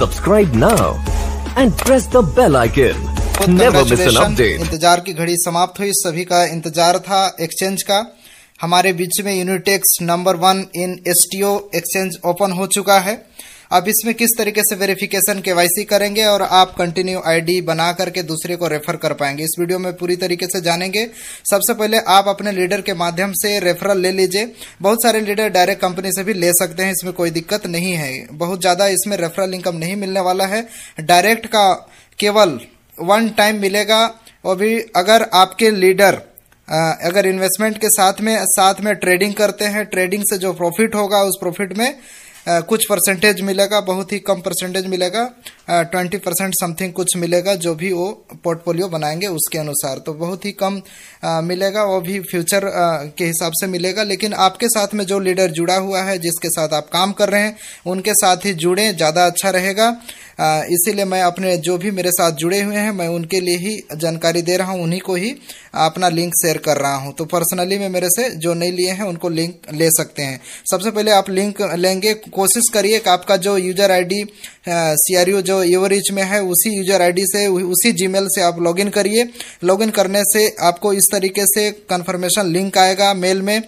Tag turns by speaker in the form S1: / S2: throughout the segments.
S1: subscribe now and press the bell icon never miss an update इंतजार की घड़ी समाप्त हुई सभी का इंतजार था एक्सचेंज का हमारे बीच में Unitex number one in STO exchange open हो चुका है अब इसमें किस तरीके से वेरिफिकेशन केवाईसी करेंगे और आप कंटिन्यू आईडी बना करके दूसरे को रेफर कर पाएंगे इस वीडियो में पूरी तरीके से जानेंगे सबसे पहले आप अपने लीडर के माध्यम से रेफरल ले लीजिए बहुत सारे लीडर डायरेक्ट कंपनी से भी ले सकते हैं इसमें कोई दिक्कत नहीं है बहुत ज्यादा इसमें रेफरल इनकम नहीं मिलने वाला है डायरेक्ट का केवल वन टाइम मिलेगा और भी अगर आपके लीडर अगर इन्वेस्टमेंट के साथ में साथ में ट्रेडिंग करते हैं ट्रेडिंग से जो प्रॉफिट होगा उस प्रॉफिट में कुछ परसेंटेज मिलेगा बहुत ही कम परसेंटेज मिलेगा ट्वेंटी परसेंट समथिंग कुछ मिलेगा जो भी वो पोर्टफोलियो बनाएंगे उसके अनुसार तो बहुत ही कम मिलेगा वो भी फ्यूचर के हिसाब से मिलेगा लेकिन आपके साथ में जो लीडर जुड़ा हुआ है जिसके साथ आप काम कर रहे हैं उनके साथ ही जुड़ें ज़्यादा अच्छा रहेगा इसीलिए मैं अपने जो भी मेरे साथ जुड़े हुए हैं मैं उनके लिए ही जानकारी दे रहा हूँ उन्हीं को ही अपना लिंक शेयर कर रहा हूँ तो पर्सनली में मेरे से जो नहीं लिए हैं उनको लिंक ले सकते हैं सबसे पहले आप लिंक लेंगे कोशिश करिए कि आपका जो यूजर आईडी डी जो एवरेज में है उसी यूजर आईडी से उसी जीमेल से आप लॉगिन करिए लॉगिन करने से आपको इस तरीके से कन्फर्मेशन लिंक आएगा मेल में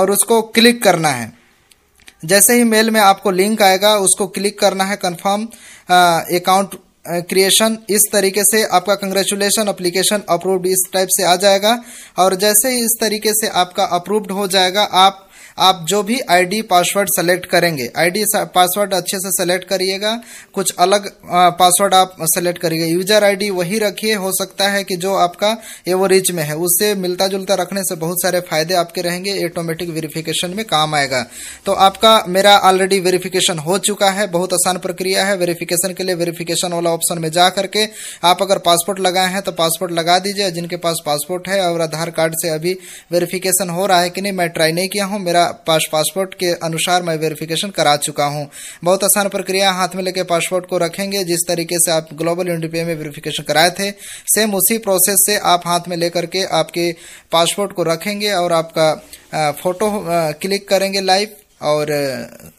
S1: और उसको क्लिक करना है जैसे ही मेल में आपको लिंक आएगा उसको क्लिक करना है कंफर्म अकाउंट क्रिएशन इस तरीके से आपका कंग्रेचुलेशन अप्लीकेशन अप्रूव्ड इस टाइप से आ जाएगा और जैसे ही इस तरीके से आपका अप्रूव्ड हो जाएगा आप आप जो भी आईडी पासवर्ड सेलेक्ट करेंगे आईडी पासवर्ड अच्छे से सेलेक्ट करिएगा कुछ अलग पासवर्ड आप सेलेक्ट करिएगा यूजर आईडी वही रखिए हो सकता है कि जो आपका एवरेज में है उससे मिलता जुलता रखने से बहुत सारे फायदे आपके रहेंगे ऑटोमेटिक वेरिफिकेशन में काम आएगा तो आपका मेरा ऑलरेडी वेरिफिकेशन हो चुका है बहुत आसान प्रक्रिया है वेरिफिकेशन के लिए वेरिफिकेशन वाला ऑप्शन में जा करके आप अगर पासपोर्ट लगाए हैं तो पासपोर्ट लगा दीजिए जिनके पास पासपोर्ट है और आधार कार्ड से अभी वेरिफिकेशन हो रहा है कि नहीं मैं ट्राई नहीं किया हूं मेरा पास पासपोर्ट के अनुसार मैं वेरिफिकेशन करा चुका हूँ बहुत आसान प्रक्रिया हाथ में लेके पासपोर्ट को रखेंगे जिस तरीके से आप ग्लोबल यूनिपे में वेरिफिकेशन कराए थे सेम उसी प्रोसेस से आप हाथ में लेकर के आपके पासपोर्ट को रखेंगे और आपका फोटो क्लिक करेंगे लाइव और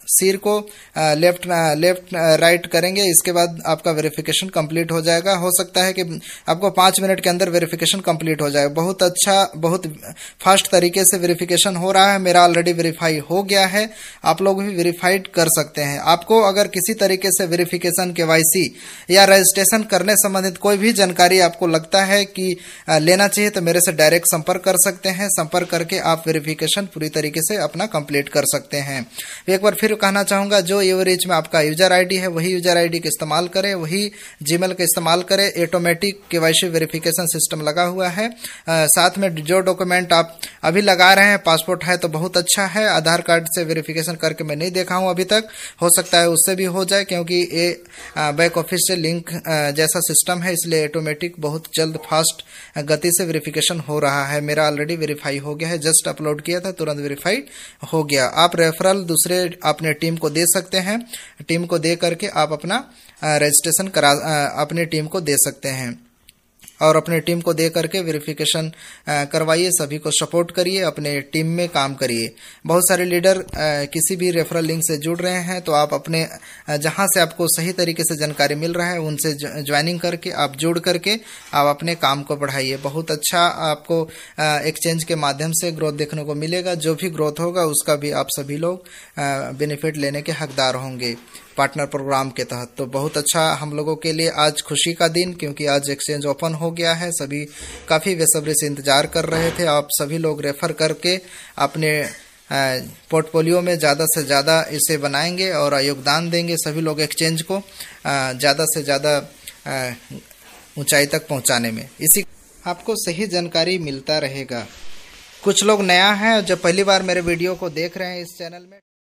S1: सिर को लेफ्ट लेफ्ट राइट करेंगे इसके बाद आपका वेरिफिकेशन कंप्लीट हो जाएगा हो सकता है कि आपको पाँच मिनट के अंदर वेरिफिकेशन कंप्लीट हो जाएगा बहुत अच्छा बहुत फास्ट तरीके से वेरिफिकेशन हो रहा है मेरा ऑलरेडी वेरीफाई हो गया है आप लोग भी वेरीफाइड कर सकते हैं आपको अगर किसी तरीके से वेरिफिकेशन के या रजिस्ट्रेशन करने संबंधित कोई भी जानकारी आपको लगता है कि लेना चाहिए तो मेरे से डायरेक्ट संपर्क कर सकते हैं संपर्क करके आप वेरिफिकेशन पूरी तरीके से अपना कंप्लीट कर सकते हैं एक बार फिर कहना चाहूंगा जो एवरेज में आपका यूजर आईडी है वही यूजर आईडी का इस्तेमाल करें वही जीमेल का इस्तेमाल करें ऑटोमेटिक के वेरिफिकेशन सिस्टम लगा हुआ है आ, साथ में जो डॉक्यूमेंट आप अभी लगा रहे हैं पासपोर्ट है तो बहुत अच्छा है आधार कार्ड से वेरिफिकेशन करके मैं नहीं देखा हूँ अभी तक हो सकता है उससे भी हो जाए क्योंकि ये बैक ऑफिस से लिंक जैसा सिस्टम है इसलिए ऑटोमेटिक बहुत जल्द फास्ट गति से वेरिफिकेशन हो रहा है मेरा ऑलरेडी वेरीफाई हो गया है जस्ट अपलोड किया था तुरंत वेरीफाइड हो गया आप रेफरल दूसरे अपने टीम को दे सकते हैं टीम को दे करके आप अपना रजिस्ट्रेशन करा अपनी टीम को दे सकते हैं और अपने टीम को दे करके वेरिफिकेशन करवाइए सभी को सपोर्ट करिए अपने टीम में काम करिए बहुत सारे लीडर किसी भी रेफरल लिंक से जुड़ रहे हैं तो आप अपने जहां से आपको सही तरीके से जानकारी मिल रहा है उनसे ज्वाइनिंग करके आप जुड़ करके आप अपने काम को बढ़ाइए बहुत अच्छा आपको एक्सचेंज के माध्यम से ग्रोथ देखने को मिलेगा जो भी ग्रोथ होगा उसका भी आप सभी लोग बेनिफिट लेने के हकदार होंगे पार्टनर प्रोग्राम के तहत तो बहुत अच्छा हम लोगों के लिए आज खुशी का दिन क्योंकि आज एक्सचेंज ओपन हो गया है सभी काफ़ी बेसब्री से इंतज़ार कर रहे थे आप सभी लोग रेफर करके अपने पोर्टफोलियो में ज़्यादा से ज़्यादा इसे बनाएंगे और योगदान देंगे सभी लोग एक्सचेंज को ज़्यादा से ज़्यादा ऊंचाई तक पहुंचाने में इसी आपको सही जानकारी मिलता रहेगा कुछ लोग नया है जो पहली बार मेरे वीडियो को देख रहे हैं इस चैनल में